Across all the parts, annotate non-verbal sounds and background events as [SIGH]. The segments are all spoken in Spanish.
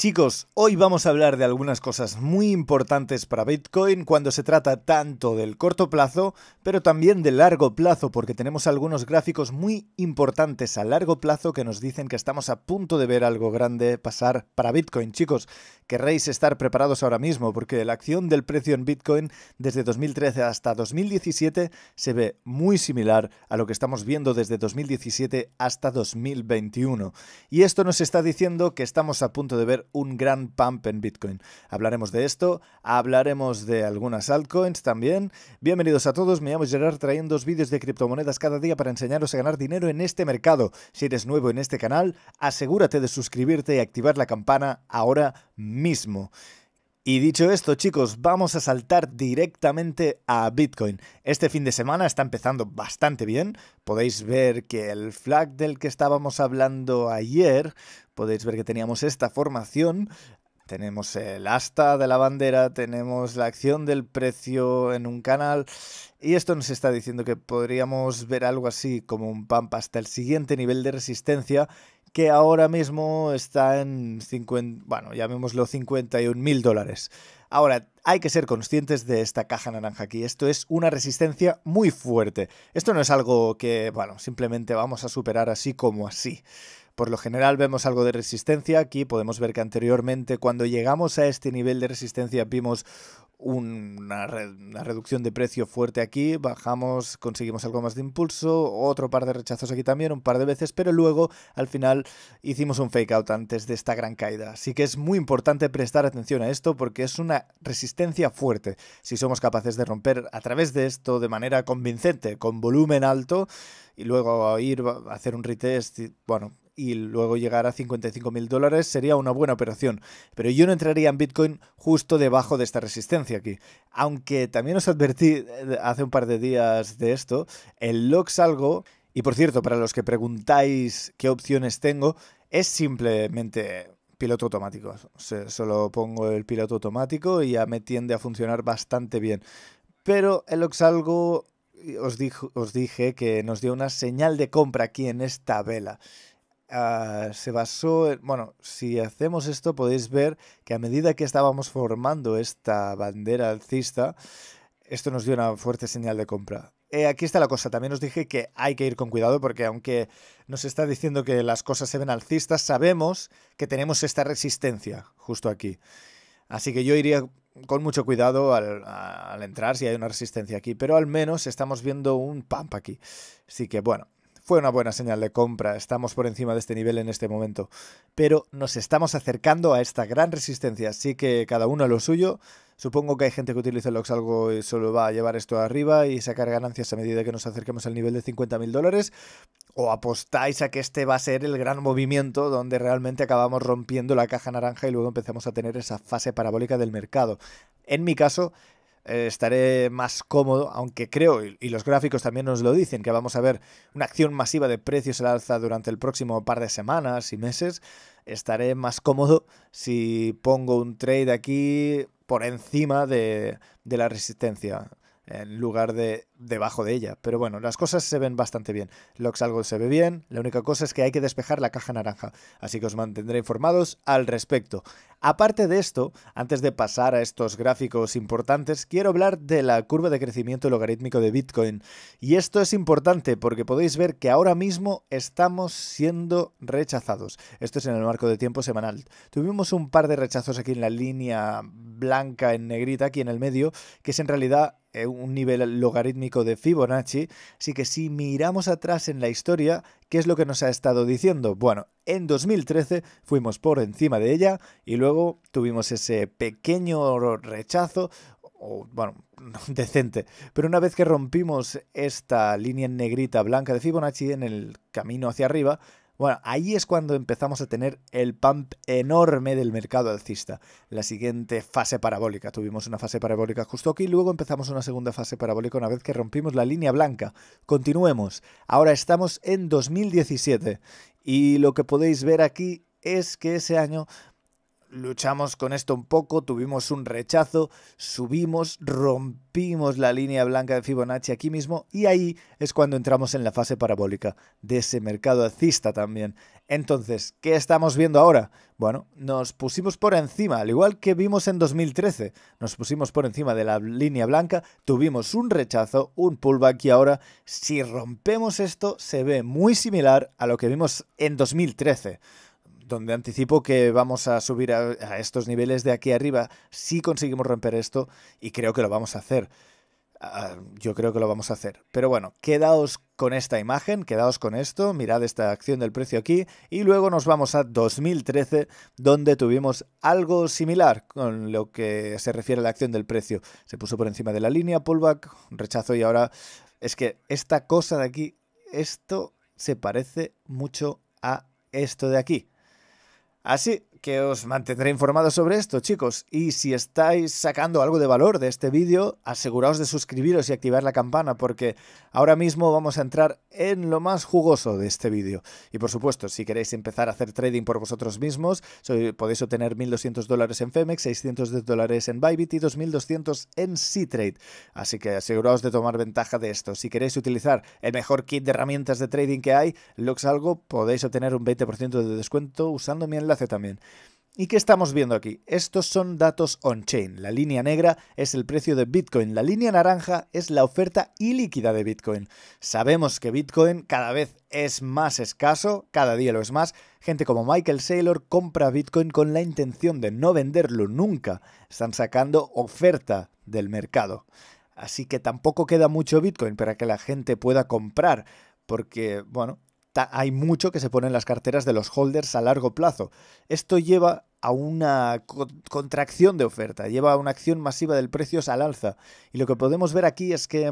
Chicos, hoy vamos a hablar de algunas cosas muy importantes para Bitcoin cuando se trata tanto del corto plazo, pero también del largo plazo, porque tenemos algunos gráficos muy importantes a largo plazo que nos dicen que estamos a punto de ver algo grande pasar para Bitcoin. Chicos, querréis estar preparados ahora mismo, porque la acción del precio en Bitcoin desde 2013 hasta 2017 se ve muy similar a lo que estamos viendo desde 2017 hasta 2021. Y esto nos está diciendo que estamos a punto de ver un gran pump en Bitcoin. Hablaremos de esto, hablaremos de algunas altcoins también. Bienvenidos a todos, me llamo Gerard, trayendo dos vídeos de criptomonedas cada día para enseñaros a ganar dinero en este mercado. Si eres nuevo en este canal, asegúrate de suscribirte y activar la campana ahora mismo. Y dicho esto, chicos, vamos a saltar directamente a Bitcoin. Este fin de semana está empezando bastante bien. Podéis ver que el flag del que estábamos hablando ayer, podéis ver que teníamos esta formación. Tenemos el asta de la bandera, tenemos la acción del precio en un canal y esto nos está diciendo que podríamos ver algo así como un pump hasta el siguiente nivel de resistencia que ahora mismo está en bueno, llamémoslo 51.000 mil dólares. Ahora, hay que ser conscientes de esta caja naranja aquí. Esto es una resistencia muy fuerte. Esto no es algo que, bueno, simplemente vamos a superar así como así. Por lo general vemos algo de resistencia, aquí podemos ver que anteriormente cuando llegamos a este nivel de resistencia vimos una, reducción de precio fuerte aquí, bajamos, conseguimos algo más de impulso, otro par de rechazos aquí también, un par de veces, pero luego al final hicimos un fake out antes de esta gran caída. Así que es muy importante prestar atención a esto porque es una resistencia fuerte. Si somos capaces de romper a través de esto de manera convincente, con volumen alto, y luego ir a hacer un retest, bueno, y luego llegar a 55 mil dólares sería una buena operación, pero yo no entraría en Bitcoin justo debajo de esta resistencia aquí. Aunque también os advertí eh, hace un par de días de esto, el LOX algo. y por cierto, para los que preguntáis qué opciones tengo, es simplemente piloto automático. solo pongo el piloto automático y ya me tiende a funcionar bastante bien. Pero el Oxalgo os, os dije que nos dio una señal de compra aquí en esta vela. Ah, se basó, en, bueno, si hacemos esto podéis ver que a medida que estábamos formando esta bandera alcista, esto nos dio una fuerte señal de compra. Eh, aquí está la cosa, también os dije que hay que ir con cuidado porque aunque nos está diciendo que las cosas se ven alcistas, sabemos que tenemos esta resistencia justo aquí. Así que yo iría con mucho cuidado al, al entrar si hay una resistencia aquí, pero al menos estamos viendo un pump aquí. Así que bueno, fue una buena señal de compra, estamos por encima de este nivel en este momento, pero nos estamos acercando a esta gran resistencia, así que cada uno a lo suyo. Supongo que hay gente que utiliza el Oxalgo y solo va a llevar esto arriba y sacar ganancias a medida que nos acerquemos al nivel de 50.000 dólares, o apostáis a que este va a ser el gran movimiento donde realmente acabamos rompiendo la caja naranja y luego empezamos a tener esa fase parabólica del mercado. En mi caso, eh, estaré más cómodo, aunque creo, y los gráficos también nos lo dicen, que vamos a ver una acción masiva de precios al alza durante el próximo par de semanas y meses, estaré más cómodo si pongo un trade aquí por encima de, de la resistencia en lugar de debajo de ella. Pero bueno, las cosas se ven bastante bien. algo se ve bien, la única cosa es que hay que despejar la caja naranja, así que os mantendré informados al respecto. Aparte de esto, antes de pasar a estos gráficos importantes, quiero hablar de la curva de crecimiento logarítmico de Bitcoin. Y esto es importante porque podéis ver que ahora mismo estamos siendo rechazados. Esto es en el marco de tiempo semanal. Tuvimos un par de rechazos aquí en la línea blanca en negrita, aquí en el medio, que es en realidad eh, un nivel logarítmico de Fibonacci, así que si miramos atrás en la historia, ¿qué es lo que nos ha estado diciendo? Bueno, en 2013 fuimos por encima de ella y luego tuvimos ese pequeño rechazo, o bueno, [LAUGHS] decente, pero una vez que rompimos esta línea negrita blanca de Fibonacci en el camino hacia arriba, bueno, ahí es cuando empezamos a tener el pump enorme del mercado alcista. La siguiente fase parabólica. Tuvimos una fase parabólica justo aquí, luego empezamos una segunda fase parabólica una vez que rompimos la línea blanca. Continuemos. Ahora estamos en 2017 y lo que podéis ver aquí es que ese año luchamos con esto un poco, tuvimos un rechazo, subimos, rompimos la línea blanca de Fibonacci aquí mismo y ahí es cuando entramos en la fase parabólica de ese mercado alcista también. Entonces, ¿qué estamos viendo ahora? Bueno, nos pusimos por encima, al igual que vimos en 2013, nos pusimos por encima de la línea blanca, tuvimos un rechazo, un pullback y ahora si rompemos esto se ve muy similar a lo que vimos en 2013 donde anticipo que vamos a subir a, estos niveles de aquí arriba si conseguimos romper esto y creo que lo vamos a hacer. Ah, yo creo que lo vamos a hacer. Pero bueno, quedaos con esta imagen, quedaos con esto, mirad esta acción del precio aquí y luego nos vamos a 2013 donde tuvimos algo similar con lo que se refiere a la acción del precio. Se puso por encima de la línea, pullback, rechazo y ahora es que esta cosa de aquí, esto se parece mucho a esto de aquí. Así, que os mantendré informado sobre esto, chicos. Y si estáis sacando algo de valor de este vídeo, aseguraos de suscribiros y activar la campana, porque ahora mismo vamos a entrar en lo más jugoso de este vídeo. Y por supuesto, si queréis empezar a hacer trading por vosotros mismos, podéis obtener 1.200 dólares en Femex, 600 dólares en Bybit y 2.200 en Ctrade. Así que aseguraos de tomar ventaja de esto. Si queréis utilizar el mejor kit de herramientas de trading que hay, Luxalgo, podéis obtener un 20% de descuento usando mi enlace también. ¿Y qué estamos viendo aquí? Estos son datos on-chain. La línea negra es el precio de Bitcoin. La línea naranja es la oferta ilíquida de Bitcoin. Sabemos que Bitcoin cada vez es más escaso, cada día lo es más. Gente como Michael Saylor compra Bitcoin con la intención de no venderlo nunca. Están sacando oferta del mercado. Así que tampoco queda mucho Bitcoin para que la gente pueda comprar. Porque, bueno, hay mucho que se pone en las carteras de los holders a largo plazo. Esto lleva a una contracción de oferta, lleva a una acción masiva del precio al alza. Y lo que podemos ver aquí es que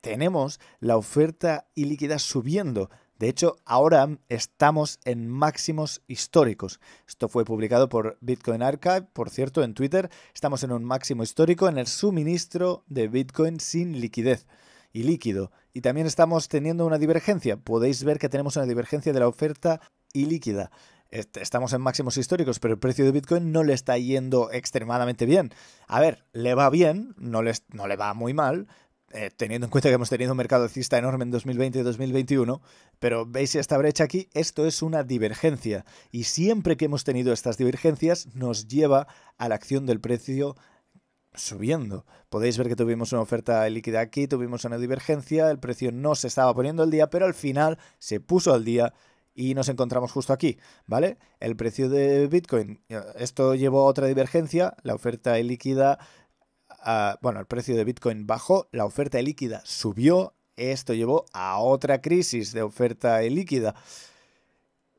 tenemos la oferta ilíquida subiendo. De hecho, ahora estamos en máximos históricos. Esto fue publicado por Bitcoin Archive, por cierto, en Twitter. Estamos en un máximo histórico en el suministro de Bitcoin sin liquidez y líquido. Y también estamos teniendo una divergencia. Podéis ver que tenemos una divergencia de la oferta ilíquida estamos en máximos históricos, pero el precio de Bitcoin no le está yendo extremadamente bien. A ver, le va bien, no, no le va muy mal, eh, teniendo en cuenta que hemos tenido un mercado alcista enorme en 2020 y 2021, pero veis esta brecha aquí, esto es una divergencia. Y siempre que hemos tenido estas divergencias nos lleva a la acción del precio subiendo. Podéis ver que tuvimos una oferta líquida aquí, tuvimos una divergencia, el precio no se estaba poniendo al día, pero al final se puso al día y nos encontramos justo aquí, ¿vale? El precio de Bitcoin, eh, esto llevó a otra divergencia, la oferta líquida, ah, bueno, el precio de Bitcoin bajó, la oferta líquida subió, esto llevó a otra crisis de oferta líquida.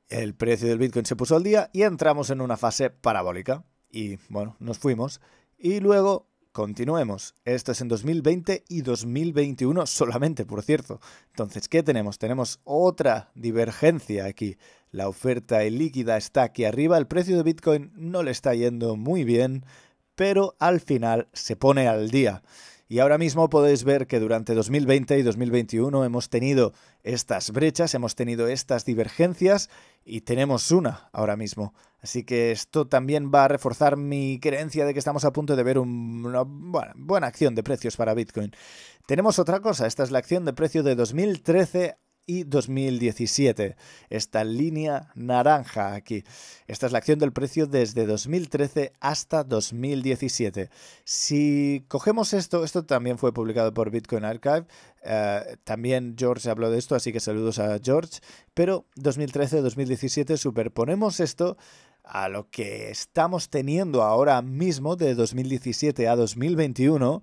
El precio del Bitcoin se puso al día y entramos en una fase parabólica. Y bueno, nos fuimos. Y luego Continuemos. Esto es en 2020 y 2021 solamente, por cierto. Entonces, ¿qué tenemos? Tenemos otra divergencia aquí. La oferta líquida está aquí arriba, el precio de Bitcoin no le está yendo muy bien, pero al final se pone al día. Y ahora mismo podéis ver que durante 2020 y 2021 hemos tenido estas brechas, hemos tenido estas divergencias y tenemos una ahora mismo. Así que esto también va a reforzar mi creencia de que estamos a punto de ver una buena, acción de precios para Bitcoin. Tenemos otra cosa, esta es la acción de precio de 2013 y 2017. Esta línea naranja aquí. Esta es la acción del precio desde 2013 hasta 2017. Si cogemos esto, esto también fue publicado por Bitcoin Archive. Eh, también George habló de esto, así que saludos a George. Pero 2013-2017, superponemos esto a lo que estamos teniendo ahora mismo de 2017 a 2021,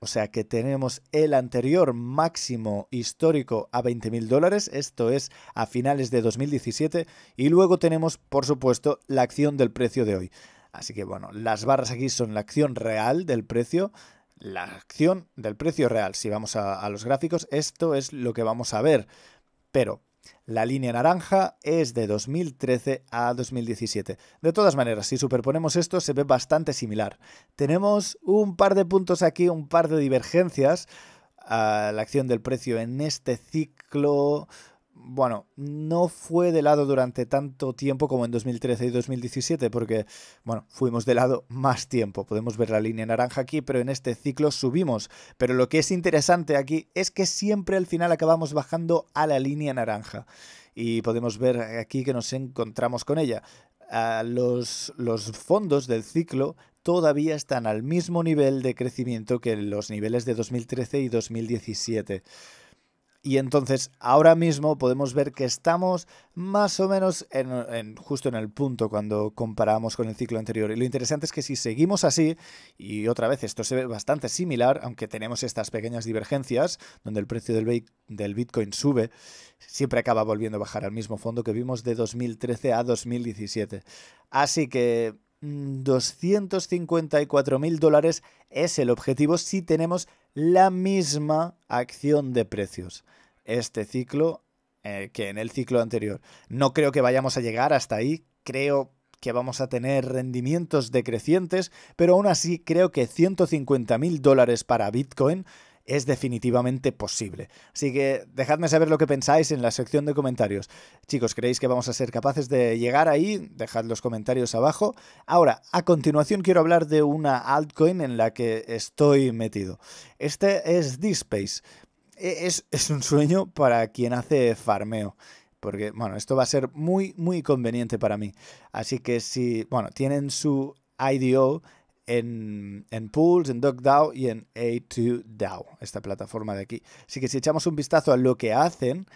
o sea que tenemos el anterior máximo histórico a 20.000 dólares, esto es a finales de 2017, y luego tenemos, por supuesto, la acción del precio de hoy. Así que bueno, las barras aquí son la acción real del precio, la acción del precio real. Si vamos a, a los gráficos, esto es lo que vamos a ver. Pero la línea naranja es de 2013 a 2017. De todas maneras, si superponemos esto, se ve bastante similar. Tenemos un par de puntos aquí, un par de divergencias. a la acción del precio en este ciclo bueno, no fue de lado durante tanto tiempo como en 2013 y 2017, porque, bueno, fuimos de lado más tiempo. Podemos ver la línea naranja aquí, pero en este ciclo subimos. Pero lo que es interesante aquí es que siempre al final acabamos bajando a la línea naranja. Y podemos ver aquí que nos encontramos con ella. Ah, los, los fondos del ciclo todavía están al mismo nivel de crecimiento que los niveles de 2013 y 2017. Y entonces ahora mismo podemos ver que estamos más o menos en, justo en el punto cuando comparamos con el ciclo anterior. Y lo interesante es que si seguimos así, y otra vez esto se ve bastante similar, aunque tenemos estas pequeñas divergencias, donde el precio del, del Bitcoin sube, siempre acaba volviendo a bajar al mismo fondo que vimos de 2013 a 2017. Así que 254.000 mm, dólares es el objetivo si tenemos la misma acción de precios. Este ciclo eh, que en el ciclo anterior. No creo que vayamos a llegar hasta ahí. Creo que vamos a tener rendimientos decrecientes, pero aún así creo que 150.000 dólares para Bitcoin es definitivamente posible. Así que dejadme saber lo que pensáis en la sección de comentarios. Chicos, ¿creéis que vamos a ser capaces de llegar ahí? Dejad los comentarios abajo. Ahora, a continuación quiero hablar de una altcoin en la que estoy metido. Este es DSpace. E, es, es un sueño para quien hace farmeo porque bueno, esto va a ser muy muy conveniente para mí. Así que si, bueno, tienen su IDO en, Pools, en DuckDAO y en A2DAO, esta plataforma de aquí. Así que si echamos un vistazo a lo que hacen,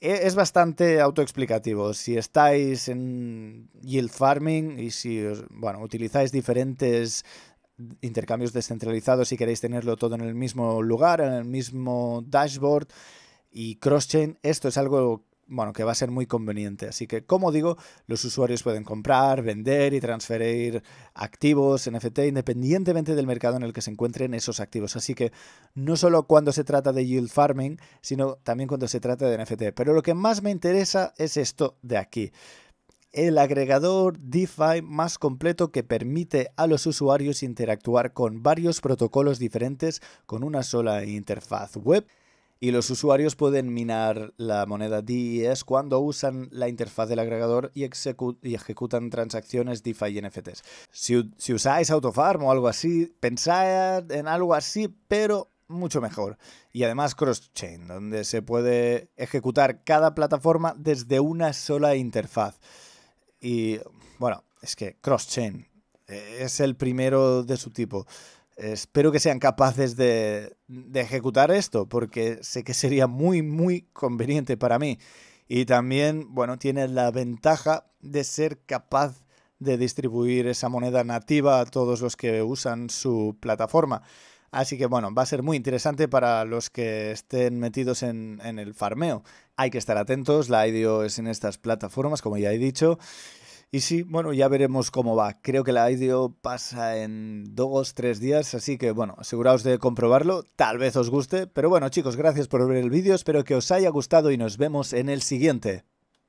e, es bastante autoexplicativo. Si estáis en yield farming y si bueno, utilizáis diferentes intercambios descentralizados y queréis tenerlo todo en el mismo lugar, en el mismo dashboard y crosschain, esto es algo bueno, que va a ser muy conveniente. Así que, como digo, los usuarios pueden comprar, vender y transferir activos NFT independientemente del mercado en el que se encuentren esos activos. Así que no solo cuando se trata de yield farming, sino también cuando se trata de NFT. Pero lo que más me interesa es esto de aquí. El agregador DeFi más completo que permite a los usuarios interactuar con varios protocolos diferentes con una sola interfaz web y los usuarios pueden minar la moneda DES cuando usan la interfaz del agregador y, ejecutan transacciones DeFi y NFTs. Si, usáis Autofarm o algo así, pensad en algo así, pero mucho mejor. Y además cross-chain, donde se puede ejecutar cada plataforma desde una sola interfaz. Y bueno, es que cross eh, es el primero de su tipo espero que sean capaces de, ejecutar esto, porque sé que sería muy, muy conveniente para mí. Y también, bueno, tiene la ventaja de ser capaz de distribuir esa moneda nativa a todos los que usan su plataforma. Así que bueno, va a ser muy interesante para los que estén metidos en, en el farmeo. Hay que estar atentos, la IDO es en estas plataformas, como ya he dicho. Y sí, bueno, ya veremos cómo va. Creo que la IDO pasa en dos, tres días, así que bueno, aseguraos de comprobarlo, tal vez os guste. Pero bueno chicos, gracias por ver el vídeo, espero que os haya gustado y nos vemos en el siguiente.